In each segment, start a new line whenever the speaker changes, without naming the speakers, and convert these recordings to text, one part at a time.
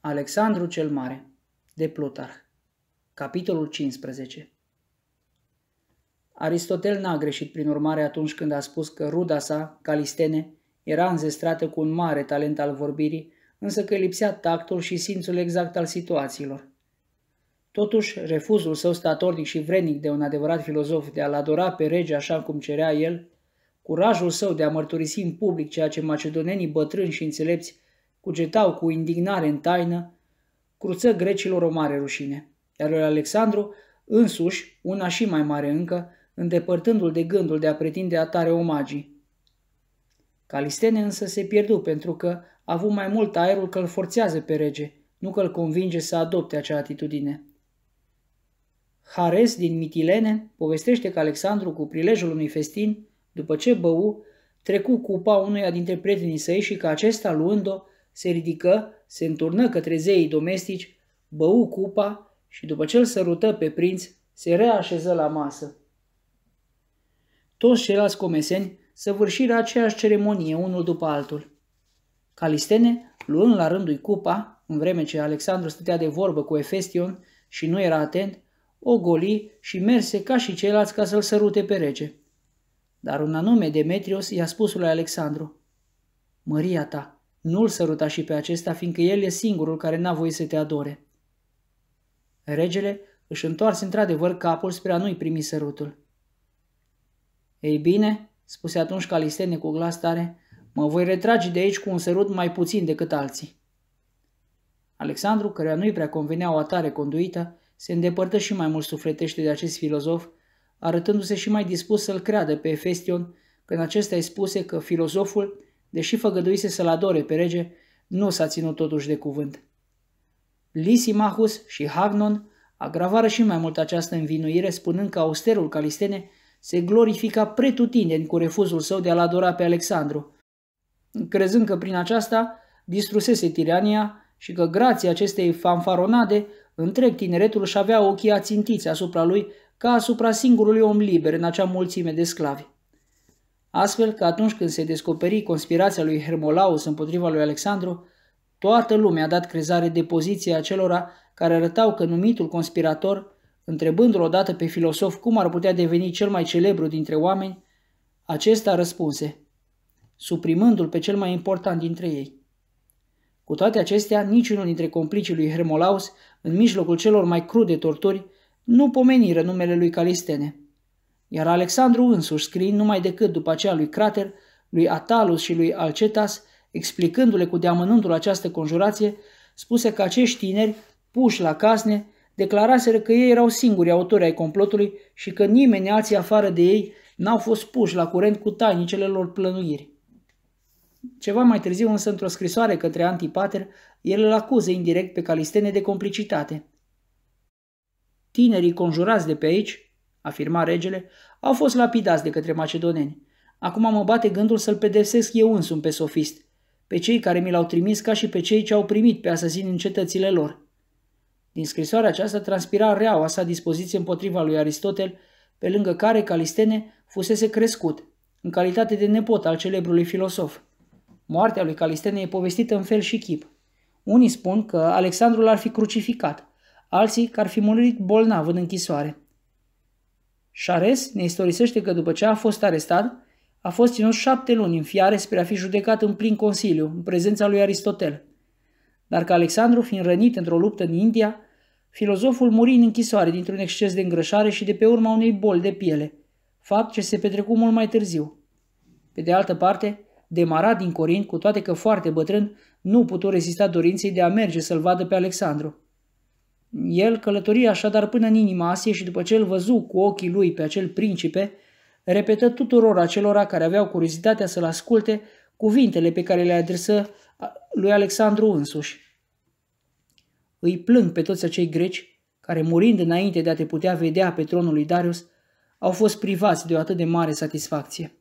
Alexandru cel Mare de Plutarh Capitolul 15 Aristotel n-a greșit prin urmare atunci când a spus că ruda sa, Calistene, era înzestrată cu un mare talent al vorbirii, însă că lipsea tactul și simțul exact al situațiilor. Totuși, refuzul său statornic și vrednic de un adevărat filozof de a-l adora pe rege așa cum cerea el, curajul său de a mărturisi în public ceea ce macedonenii bătrâni și înțelepți cugetau cu indignare în taină, cruță grecilor o mare rușine, iar lui Alexandru însuși, una și mai mare încă, îndepărtându-l de gândul de a pretinde atare omagii. Calistene însă se pierdu pentru că a avut mai mult aerul că îl forțează pe rege, nu că îl convinge să adopte acea atitudine. Hares din Mitilene povestește că Alexandru, cu prilejul unui festin, după ce bău, trecu cupa unuia dintre prietenii săi și că acesta, luând-o, se ridică, se înturnă către zeii domestici, bău cupa și după ce îl sărută pe prinț, se reașeză la masă. Toți ceilalți comeseni săvârșiră aceeași ceremonie unul după altul. Calistene, luând la rândul cupa, în vreme ce Alexandru stătea de vorbă cu Efestion și nu era atent, o goli și merse ca și ceilalți ca să-l sărute pe rece. Dar un anume Demetrios i-a spus lui Alexandru, Măria ta, nu-l săruta și pe acesta, fiindcă el e singurul care n-a voie să te adore. Regele își întoarse într-adevăr capul spre a nu-i primi sărutul. Ei bine, spuse atunci Calistene cu glas tare, mă voi retrage de aici cu un sărut mai puțin decât alții. Alexandru, căruia nu-i prea convenea o atare conduită, se îndepărtă și mai mult sufletește de acest filozof, arătându-se și mai dispus să-l creadă pe Efestion când acesta îi spuse că filozoful Deși făgăduise să-l adore pe rege, nu s-a ținut totuși de cuvânt. Lisimachus și Hagnon agravară și mai mult această învinuire spunând că austerul Calistene se glorifica pretutindeni cu refuzul său de a-l adora pe Alexandru, crezând că prin aceasta distrusese tirania și că grația acestei fanfaronade întreg tineretul și avea ochii ațintiți asupra lui ca asupra singurului om liber în acea mulțime de sclavi astfel că atunci când se descoperi conspirația lui Hermolaus împotriva lui Alexandru, toată lumea a dat crezare de poziția acelora care arătau că numitul conspirator, întrebându-l odată pe filosof cum ar putea deveni cel mai celebru dintre oameni, acesta răspunse, suprimându-l pe cel mai important dintre ei. Cu toate acestea, niciunul dintre complicii lui Hermolaus, în mijlocul celor mai crude torturi, nu pomeniră numele lui Calistene. Iar Alexandru însuși, scrie numai decât după aceea lui Crater, lui Atalus și lui Alcetas, explicându-le cu deamănuntul această conjurație, spuse că acești tineri, puși la casne, declaraseră că ei erau singuri autori ai complotului și că nimeni alții afară de ei n-au fost puși la curent cu tainicele lor plănuiri. Ceva mai târziu însă, într-o scrisoare către Antipater, el îl acuză indirect pe Calistene de complicitate. Tinerii conjurați de pe aici afirma regele, au fost lapidați de către macedoneni. Acum mă bate gândul să-l pedepsesc eu însumi pe sofist, pe cei care mi l-au trimis ca și pe cei ce au primit pe asasini în cetățile lor. Din scrisoarea aceasta transpira reaua sa dispoziție împotriva lui Aristotel, pe lângă care Calistene fusese crescut, în calitate de nepot al celebrului filosof. Moartea lui Calistene e povestită în fel și chip. Unii spun că Alexandru l-ar fi crucificat, alții că ar fi murit bolnav în închisoare. Șares ne istorisește că după ce a fost arestat, a fost ținut șapte luni în fiare spre a fi judecat în plin consiliu, în prezența lui Aristotel. Dar că Alexandru, fiind rănit într-o luptă în India, filozoful muri în închisoare dintr-un exces de îngrășare și de pe urma unei boli de piele, fapt ce se petrecu mult mai târziu. Pe de altă parte, demarat din Corint, cu toate că foarte bătrân, nu putu rezista dorinței de a merge să-l vadă pe Alexandru. El călătorie așadar până în inima Asiei și după ce îl văzu cu ochii lui pe acel principe, repetă tuturor acelora care aveau curiozitatea să-l asculte cuvintele pe care le adresă lui Alexandru însuși. Îi plâng pe toți acei greci care, murind înainte de a te putea vedea pe tronul lui Darius, au fost privați de o atât de mare satisfacție.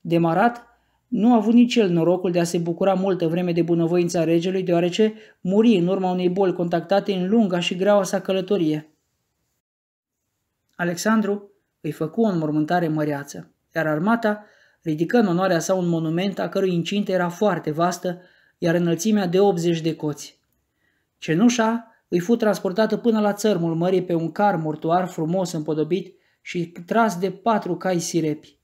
Demarat, nu a avut nici el norocul de a se bucura multă vreme de bunăvoința regelui, deoarece muri în urma unei boli contactate în lunga și greaua sa călătorie. Alexandru îi făcu o înmormântare măreață, iar armata ridică în onoarea sa un monument a cărui incinte era foarte vastă, iar înălțimea de 80 de coți. Cenușa îi fu transportată până la țărmul mării pe un car mortuar frumos împodobit și tras de patru cai sirepi.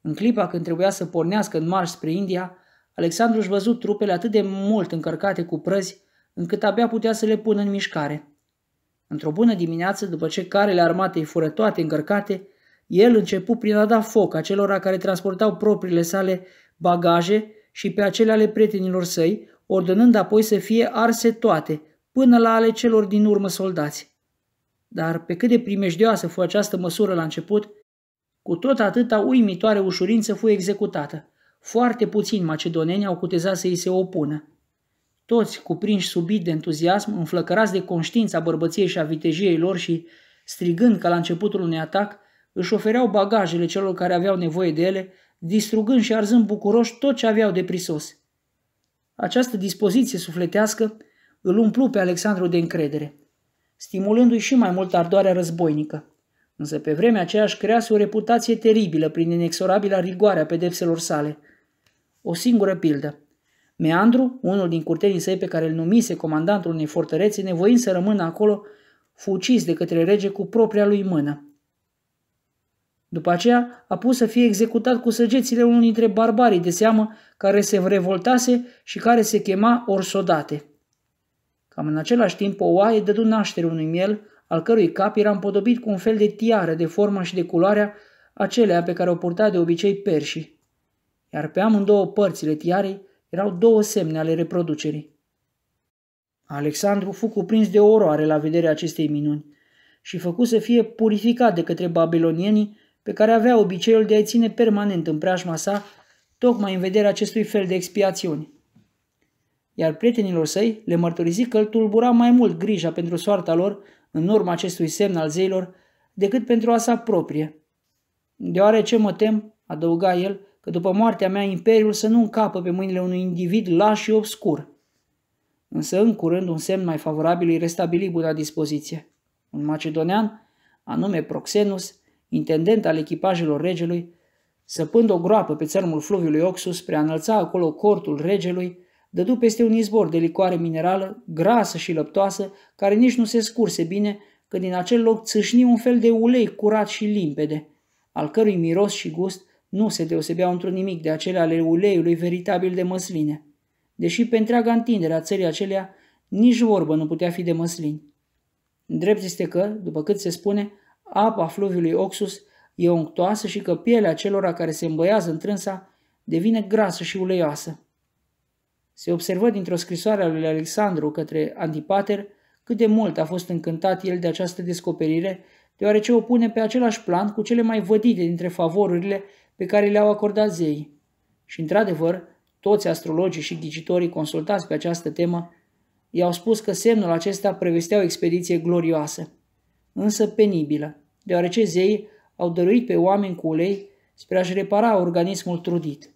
În clipa când trebuia să pornească în marș spre India, Alexandru își văzut trupele atât de mult încărcate cu prăzi, încât abia putea să le pună în mișcare. Într-o bună dimineață, după ce carele armatei fură toate încărcate, el începu prin a da foc acelora care transportau propriile sale bagaje și pe acele ale prietenilor săi, ordonând apoi să fie arse toate, până la ale celor din urmă soldați. Dar pe cât de primejdioasă fu această măsură la început, cu tot atâta uimitoare ușurință fu executată. Foarte puțini macedoneni au cutezat să îi se opună. Toți, cuprinși subit de entuziasm, înflăcărați de conștiința bărbăției și a vitejiei lor și, strigând ca la începutul unui atac, își ofereau bagajele celor care aveau nevoie de ele, distrugând și arzând bucuroși tot ce aveau de prisos. Această dispoziție sufletească îl umplu pe Alexandru de încredere, stimulându-i și mai mult ardoarea războinică. Însă pe vremea aceea își crease o reputație teribilă prin inexorabila rigoare a pedepselor sale. O singură pildă. Meandru, unul din curtenii săi pe care îl numise comandantul unei fortărețe, nevoind să rămână acolo, fu ucis de către rege cu propria lui mână. După aceea a pus să fie executat cu săgețile unul dintre barbarii de seamă care se revoltase și care se chema Orsodate. Cam în același timp, o oaie dădu naștere unui miel, al cărui cap era împodobit cu un fel de tiară de formă și de culoarea acelea pe care o purta de obicei perșii. Iar pe amândouă părțile tiarei erau două semne ale reproducerii. Alexandru fu cuprins de oroare la vederea acestei minuni și făcu să fie purificat de către babilonienii pe care avea obiceiul de a-i ține permanent în preajma sa, tocmai în vederea acestui fel de expiațiuni. Iar prietenilor săi le mărturizi că îl tulbura mai mult grija pentru soarta lor în urma acestui semn al zeilor decât pentru a sa proprie. Deoarece mă tem, adăuga el, că după moartea mea imperiul să nu încapă pe mâinile unui individ laș și obscur. Însă în curând un semn mai favorabil îi restabili la dispoziție. Un macedonean, anume Proxenus, intendent al echipajelor regelui, săpând o groapă pe țărmul fluviului Oxus preanălța acolo cortul regelui, Dădu peste un izvor de licoare minerală, grasă și lăptoasă, care nici nu se scurse bine, că din acel loc țâșni un fel de ulei curat și limpede, al cărui miros și gust nu se deosebeau într-un nimic de acele ale uleiului veritabil de măsline. Deși pe întreaga întindere a țării acelea, nici vorbă nu putea fi de măslini. Drept este că, după cât se spune, apa fluviului Oxus e unctoasă și că pielea celora care se îmbăiază întrânsa devine grasă și uleioasă. Se observă dintr-o scrisoare a lui Alexandru către Antipater cât de mult a fost încântat el de această descoperire, deoarece o pune pe același plan cu cele mai vădite dintre favorurile pe care le-au acordat zei. Și într-adevăr, toți astrologii și ghicitorii consultați pe această temă i-au spus că semnul acesta prevestea o expediție glorioasă, însă penibilă, deoarece zeii au dăruit pe oameni cu ulei spre a-și repara organismul trudit.